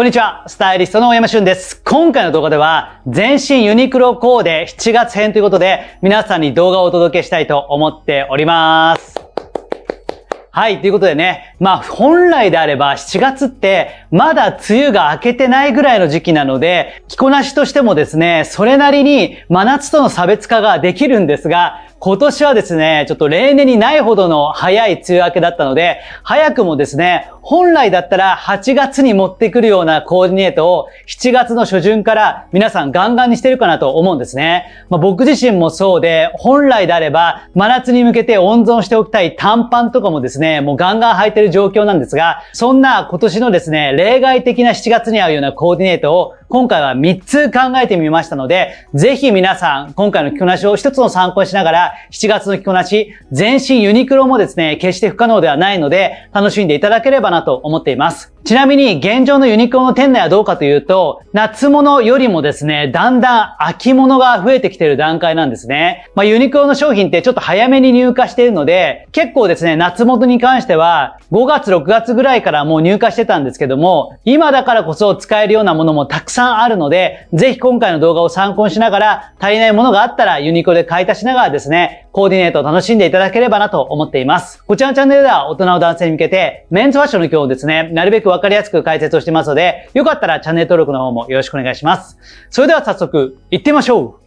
こんにちは、スタイリストの大山俊です。今回の動画では、全身ユニクロコーデ7月編ということで、皆さんに動画をお届けしたいと思っております。はい、ということでね、まあ本来であれば7月ってまだ梅雨が明けてないぐらいの時期なので、着こなしとしてもですね、それなりに真夏との差別化ができるんですが、今年はですね、ちょっと例年にないほどの早い梅雨明けだったので、早くもですね、本来だったら8月に持ってくるようなコーディネートを7月の初旬から皆さんガンガンにしてるかなと思うんですね。まあ、僕自身もそうで、本来であれば真夏に向けて温存しておきたい短パンとかもですね、もうガンガン履いてる状況なんですが、そんな今年のですね、例外的な7月に合うようなコーディネートを今回は3つ考えてみましたので、ぜひ皆さん、今回の着こなしを一つの参考にしながら、7月の着こなし、全身ユニクロもですね、決して不可能ではないので、楽しんでいただければなと思っています。ちなみに現状のユニクロの店内はどうかというと、夏物よりもですね、だんだん秋物が増えてきている段階なんですね。まあ、ユニクロの商品ってちょっと早めに入荷しているので、結構ですね、夏物に関しては5月6月ぐらいからもう入荷してたんですけども、今だからこそ使えるようなものもたくさんあるので、ぜひ今回の動画を参考にしながら、足りないものがあったらユニクロで買い足しながらですね、コーディネートを楽しんでいただければなと思っています。こちらのチャンネルでは大人の男性に向けて、メンズファッションの今日をですね、なるべくわかりやすく解説をしてますので、よかったらチャンネル登録の方もよろしくお願いします。それでは早速、行ってみましょう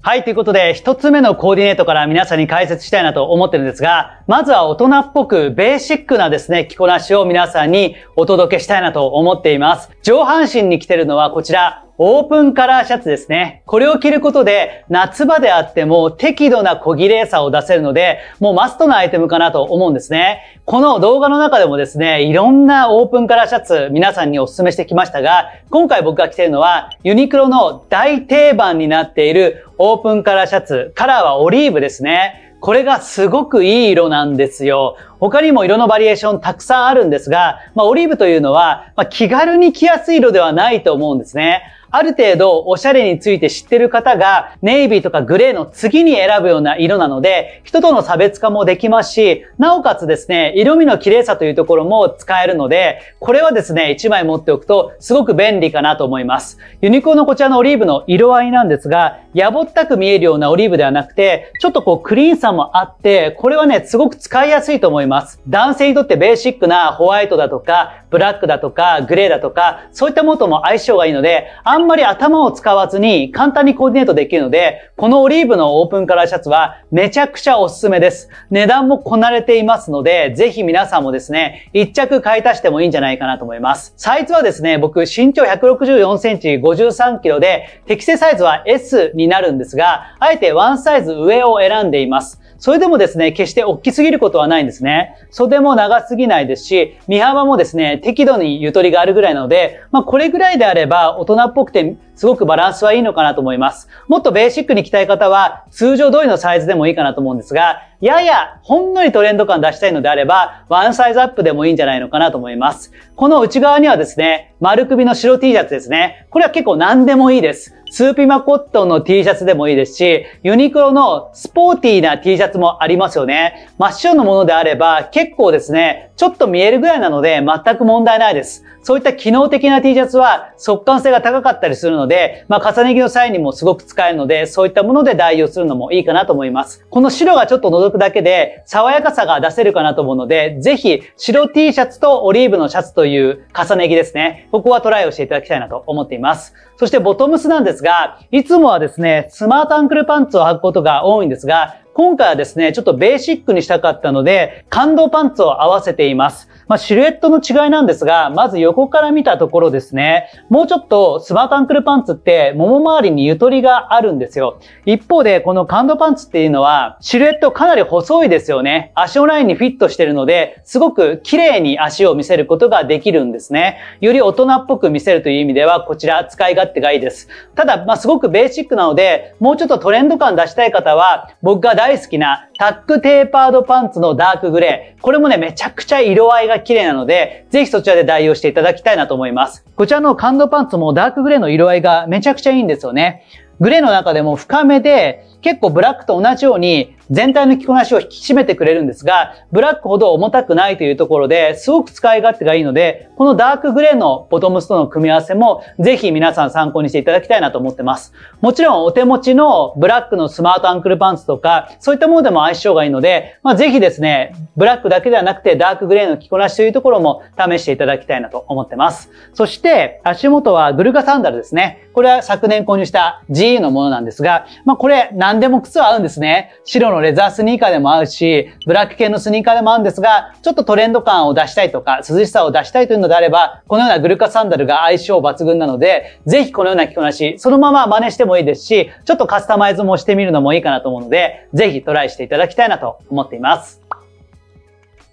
はい、ということで、一つ目のコーディネートから皆さんに解説したいなと思ってるんですが、まずは大人っぽくベーシックなですね、着こなしを皆さんにお届けしたいなと思っています。上半身に着てるのはこちら、オープンカラーシャツですね。これを着ることで、夏場であっても適度な小綺麗さを出せるので、もうマストなアイテムかなと思うんですね。この動画の中でもですね、いろんなオープンカラーシャツ皆さんにお勧めしてきましたが、今回僕が着ているのは、ユニクロの大定番になっているオープンカラーシャツ。カラーはオリーブですね。これがすごくいい色なんですよ。他にも色のバリエーションたくさんあるんですが、まあ、オリーブというのは、まあ、気軽に着やすい色ではないと思うんですね。ある程度おしゃれについて知ってる方が、ネイビーとかグレーの次に選ぶような色なので、人との差別化もできますし、なおかつですね、色味の綺麗さというところも使えるので、これはですね、1枚持っておくとすごく便利かなと思います。ユニコーンのこちらのオリーブの色合いなんですが、やぼったく見えるようなオリーブではなくて、ちょっとこうクリーンさもあって、これはね、すごく使いやすいと思います。男性にとってベーシックなホワイトだとか、ブラックだとか、グレーだとか、そういったものとも相性がいいので、あんんまり頭を使わずに簡単にコーディネートできるので、このオリーブのオープンカラーシャツはめちゃくちゃおすすめです。値段もこなれていますので、ぜひ皆さんもですね、1着買い足してもいいんじゃないかなと思います。サイズはですね、僕身長164センチ53キロで、適正サイズは S になるんですが、あえてワンサイズ上を選んでいます。それでもですね、決して大きすぎることはないんですね。袖も長すぎないですし、身幅もですね、適度にゆとりがあるぐらいなので、まあこれぐらいであれば大人っぽくてすごくバランスはいいのかなと思います。もっとベーシックに着たい方は通常通りのサイズでもいいかなと思うんですが、ややほんのりトレンド感出したいのであれば、ワンサイズアップでもいいんじゃないのかなと思います。この内側にはですね、丸首の白 T シャツですね。これは結構何でもいいです。スーピマコットンの T シャツでもいいですし、ユニクロのスポーティーな T シャツもありますよね。真っ白のものであれば結構ですね、ちょっと見えるぐらいなので全く問題ないです。そういった機能的な T シャツは速乾性が高かったりするので、まあ重ね着の際にもすごく使えるので、そういったもので代用するのもいいかなと思います。この白がちょっと覗くだけで爽やかさが出せるかなと思うので、ぜひ白 T シャツとオリーブのシャツという重ね着ですね。ここはトライをしていただきたいなと思っています。そしてボトムスなんですですが、いつもはですね、スマートアンクルパンツを履くことが多いんですが、今回はですね、ちょっとベーシックにしたかったので、感動パンツを合わせています。まあ、シルエットの違いなんですが、まず横から見たところですね、もうちょっとスマートアンクルパンツってもも周りにゆとりがあるんですよ。一方で、この感度パンツっていうのは、シルエットかなり細いですよね。足のラインにフィットしてるので、すごく綺麗に足を見せることができるんですね。より大人っぽく見せるという意味では、こちら使い勝手がいいです。ただ、まあ、すごくベーシックなので、もうちょっとトレンド感出したい方は、僕が大好きなタックテーパードパンツのダークグレー。これもね、めちゃくちゃ色合いが綺麗なので、ぜひそちらで代用していただきたいなと思います。こちらの感度パンツもダークグレーの色合いがめちゃくちゃいいんですよね。グレーの中でも深めで、結構ブラックと同じように全体の着こなしを引き締めてくれるんですが、ブラックほど重たくないというところですごく使い勝手がいいので、このダークグレーのボトムスとの組み合わせもぜひ皆さん参考にしていただきたいなと思ってます。もちろんお手持ちのブラックのスマートアンクルパンツとか、そういったものでも相性がいいので、まあ、ぜひですね、ブラックだけではなくてダークグレーの着こなしというところも試していただきたいなと思ってます。そして足元はグルカサンダルですね。これは昨年購入した g e のものなんですが、まあ、これ何でも靴は合うんですね。白のレザースニーカーでも合うし、ブラック系のスニーカーでも合うんですが、ちょっとトレンド感を出したいとか、涼しさを出したいというのであれば、このようなグルカサンダルが相性抜群なので、ぜひこのような着こなし、そのまま真似してもいいですし、ちょっとカスタマイズもしてみるのもいいかなと思うので、ぜひトライしていただきたいなと思っています。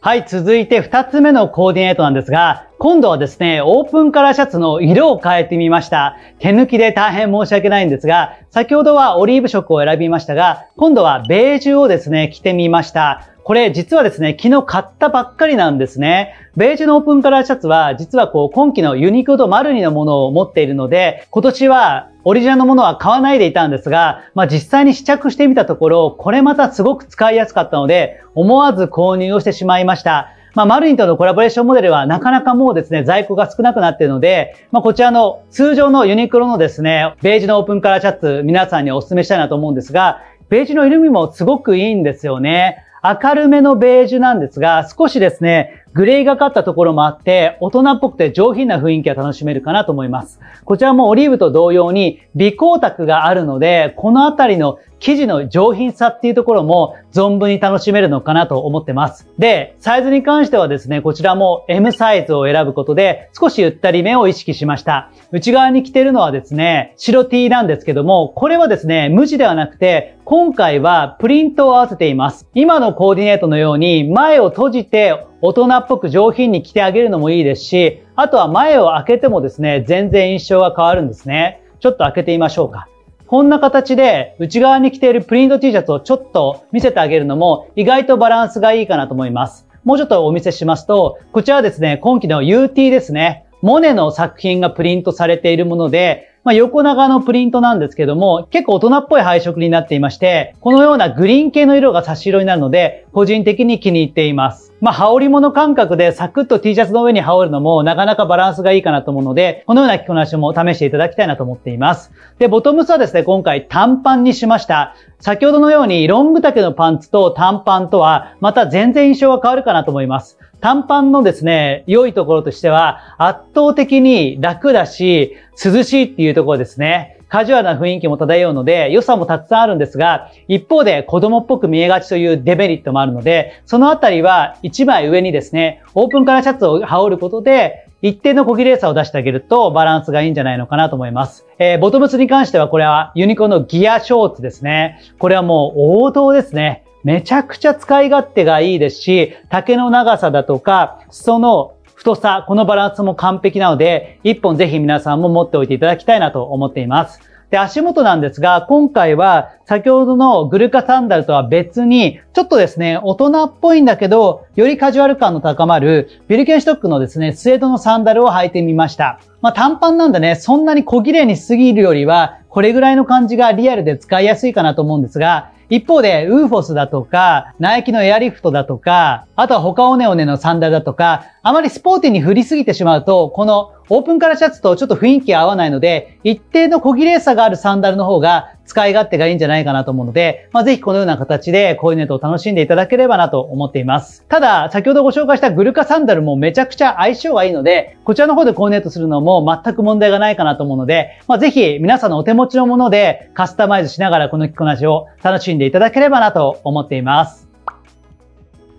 はい、続いて2つ目のコーディネートなんですが、今度はですね、オープンカラーシャツの色を変えてみました。手抜きで大変申し訳ないんですが、先ほどはオリーブ色を選びましたが、今度はベージュをですね、着てみました。これ実はですね、昨日買ったばっかりなんですね。ベージュのオープンカラーシャツは、実はこう、今季のユニクロとマルニのものを持っているので、今年はオリジナルのものは買わないでいたんですが、まあ、実際に試着してみたところ、これまたすごく使いやすかったので、思わず購入をしてしまいました。まあ、マルインとのコラボレーションモデルはなかなかもうですね、在庫が少なくなっているので、まあ、こちらの通常のユニクロのですね、ベージュのオープンカラーシャツ、皆さんにお勧めしたいなと思うんですが、ベージュの色味もすごくいいんですよね。明るめのベージュなんですが、少しですね、グレーがかったところもあって、大人っぽくて上品な雰囲気が楽しめるかなと思います。こちらもオリーブと同様に微光沢があるので、このあたりの生地の上品さっていうところも存分に楽しめるのかなと思ってます。で、サイズに関してはですね、こちらも M サイズを選ぶことで少しゆったりめを意識しました。内側に着てるのはですね、白 T なんですけども、これはですね、無地ではなくて、今回はプリントを合わせています。今のコーディネートのように前を閉じて大人っぽく上品に着てあげるのもいいですし、あとは前を開けてもですね、全然印象が変わるんですね。ちょっと開けてみましょうか。こんな形で内側に着ているプリント T シャツをちょっと見せてあげるのも意外とバランスがいいかなと思います。もうちょっとお見せしますと、こちらはですね、今季の UT ですね。モネの作品がプリントされているもので、まあ、横長のプリントなんですけども、結構大人っぽい配色になっていまして、このようなグリーン系の色が差し色になるので、個人的に気に入っています。まあ、羽織物感覚でサクッと T シャツの上に羽織るのもなかなかバランスがいいかなと思うので、このような着こなしも試していただきたいなと思っています。で、ボトムスはですね、今回短パンにしました。先ほどのようにロング丈のパンツと短パンとは、また全然印象が変わるかなと思います。短パンのですね、良いところとしては、圧倒的に楽だし、涼しいっていうところですね。カジュアルな雰囲気も漂うので、良さもたくさんあるんですが、一方で子供っぽく見えがちというデメリットもあるので、そのあたりは一枚上にですね、オープンカラーシャツを羽織ることで、一定の小綺麗さを出してあげるとバランスがいいんじゃないのかなと思います。えー、ボトムスに関してはこれはユニコのギアショーツですね。これはもう王道ですね。めちゃくちゃ使い勝手がいいですし、竹の長さだとか、裾の太さ、このバランスも完璧なので、1本ぜひ皆さんも持っておいていただきたいなと思っています。で、足元なんですが、今回は先ほどのグルカサンダルとは別に、ちょっとですね、大人っぽいんだけど、よりカジュアル感の高まる、ビルケンシュトックのですね、スエードのサンダルを履いてみました。まあ短パンなんでね、そんなに小綺麗にしすぎるよりは、これぐらいの感じがリアルで使いやすいかなと思うんですが、一方で、ウーフォスだとか、ナイキのエアリフトだとか、あとは他オネオネのサンダルだとか、あまりスポーティーに振りすぎてしまうと、このオープンカラーシャツとちょっと雰囲気合わないので、一定の小綺麗さがあるサンダルの方が使い勝手がいいんじゃないかなと思うので、まあ、ぜひこのような形でコーディネートを楽しんでいただければなと思っています。ただ、先ほどご紹介したグルカサンダルもめちゃくちゃ相性がいいので、こちらの方でコーディネートするのも全く問題がないかなと思うので、まあ、ぜひ皆さんのお手持ちのものでカスタマイズしながらこの着こなしを楽しんでいただければなと思っています。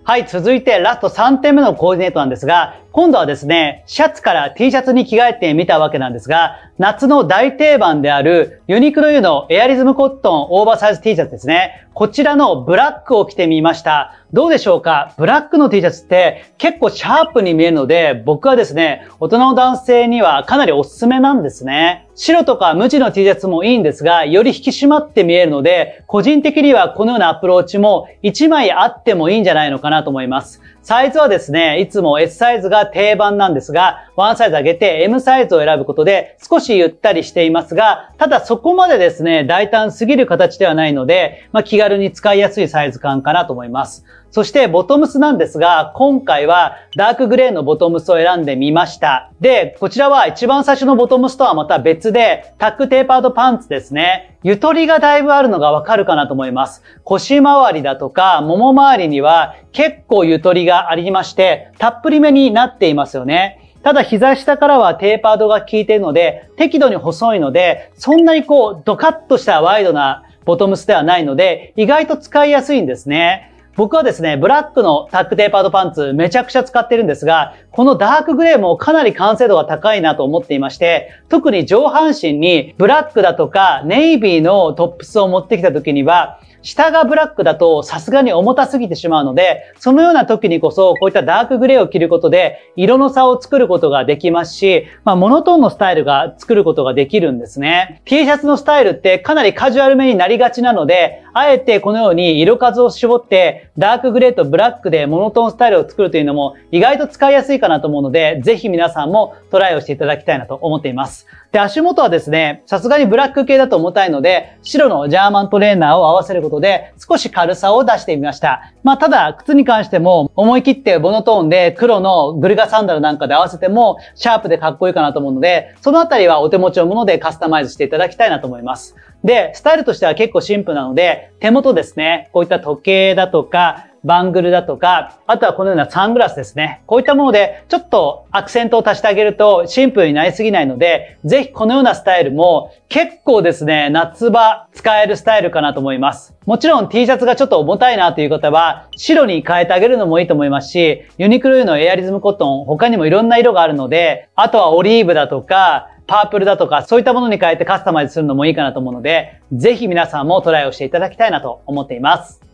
はい、続いてラスト3点目のコーディネートなんですが、今度はですね、シャツから T シャツに着替えてみたわけなんですが、夏の大定番であるユニクロ U のエアリズムコットンオーバーサイズ T シャツですね。こちらのブラックを着てみました。どうでしょうかブラックの T シャツって結構シャープに見えるので、僕はですね、大人の男性にはかなりおすすめなんですね。白とか無地の T シャツもいいんですが、より引き締まって見えるので、個人的にはこのようなアプローチも1枚あってもいいんじゃないのかなと思います。サイズはですね、いつも S サイズが定番なんですが、ワンサイズ上げて M サイズを選ぶことで少しゆったりしていますが、ただそこまでですね、大胆すぎる形ではないので、まあ、気軽に使いやすいサイズ感かなと思います。そしてボトムスなんですが、今回はダークグレーのボトムスを選んでみました。で、こちらは一番最初のボトムスとはまた別で、タックテーパードパンツですね。ゆとりがだいぶあるのがわかるかなと思います。腰回りだとか、もも回りには結構ゆとりがありまして、たっぷりめになっていますよね。ただ膝下からはテーパードが効いているので、適度に細いので、そんなにこう、ドカッとしたワイドなボトムスではないので、意外と使いやすいんですね。僕はですね、ブラックのタックテーパードパンツめちゃくちゃ使ってるんですが、このダークグレーもかなり完成度が高いなと思っていまして、特に上半身にブラックだとかネイビーのトップスを持ってきた時には、下がブラックだとさすがに重たすぎてしまうので、そのような時にこそこういったダークグレーを着ることで色の差を作ることができますし、まあ、モノトーンのスタイルが作ることができるんですね。T シャツのスタイルってかなりカジュアルめになりがちなので、あえてこのように色数を絞って、ダークグレーとブラックでモノトーンスタイルを作るというのも意外と使いやすいかなと思うので、ぜひ皆さんもトライをしていただきたいなと思っています。で、足元はですね、さすがにブラック系だと重たいので、白のジャーマントレーナーを合わせることで、少し軽さを出してみました。まあ、ただ、靴に関しても、思い切ってボノトーンで黒のグルガサンダルなんかで合わせても、シャープでかっこいいかなと思うので、そのあたりはお手持ちのものでカスタマイズしていただきたいなと思います。で、スタイルとしては結構シンプルなので、手元ですね、こういった時計だとか、バングルだとか、あとはこのようなサングラスですね。こういったもので、ちょっとアクセントを足してあげるとシンプルになりすぎないので、ぜひこのようなスタイルも結構ですね、夏場使えるスタイルかなと思います。もちろん T シャツがちょっと重たいなという方は、白に変えてあげるのもいいと思いますし、ユニクロのエアリズムコットン、他にもいろんな色があるので、あとはオリーブだとか、パープルだとか、そういったものに変えてカスタマイズするのもいいかなと思うので、ぜひ皆さんもトライをしていただきたいなと思っています。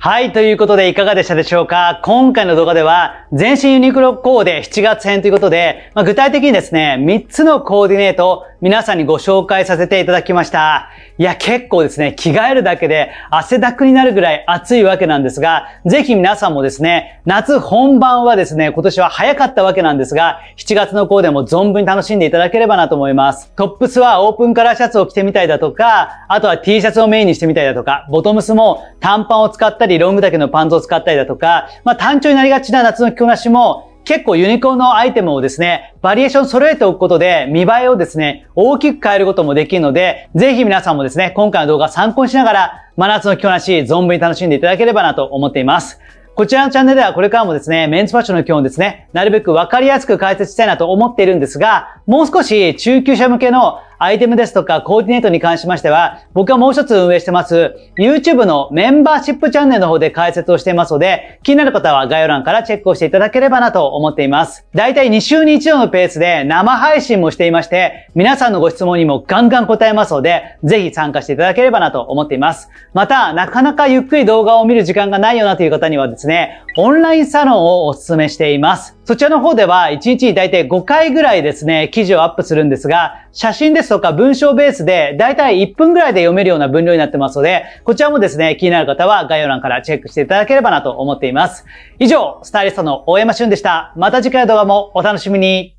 はい、ということでいかがでしたでしょうか今回の動画では、全身ユニクロコーデ7月編ということで、まあ、具体的にですね、3つのコーディネート、皆さんにご紹介させていただきました。いや、結構ですね、着替えるだけで汗だくになるぐらい暑いわけなんですが、ぜひ皆さんもですね、夏本番はですね、今年は早かったわけなんですが、7月のコーデも存分に楽しんでいただければなと思います。トップスはオープンカラーシャツを着てみたいだとか、あとは T シャツをメインにしてみたいだとか、ボトムスも短パンを使ったり、ロング丈のパンツを使ったりだとか、まあ単調になりがちな夏の着こなしも、結構ユニコーンのアイテムをですね、バリエーション揃えておくことで、見栄えをですね、大きく変えることもできるので、ぜひ皆さんもですね、今回の動画参考にしながら、真夏の着こなし、存分に楽しんでいただければなと思っています。こちらのチャンネルではこれからもですね、メンズファッションの基本ですね、なるべくわかりやすく解説したいなと思っているんですが、もう少し中級者向けのアイテムですとかコーディネートに関しましては、僕はもう一つ運営してます、YouTube のメンバーシップチャンネルの方で解説をしていますので、気になる方は概要欄からチェックをしていただければなと思っています。だいたい2週に1度のペースで生配信もしていまして、皆さんのご質問にもガンガン答えますので、ぜひ参加していただければなと思っています。また、なかなかゆっくり動画を見る時間がないよなという方にはですね、オンラインサロンをお勧めしています。そちらの方では1日に大体5回ぐらいですね、記事をアップするんですが、写真ですとか文章ベースで大体1分ぐらいで読めるような分量になってますので、こちらもですね、気になる方は概要欄からチェックしていただければなと思っています。以上、スタイリストの大山俊でした。また次回の動画もお楽しみに。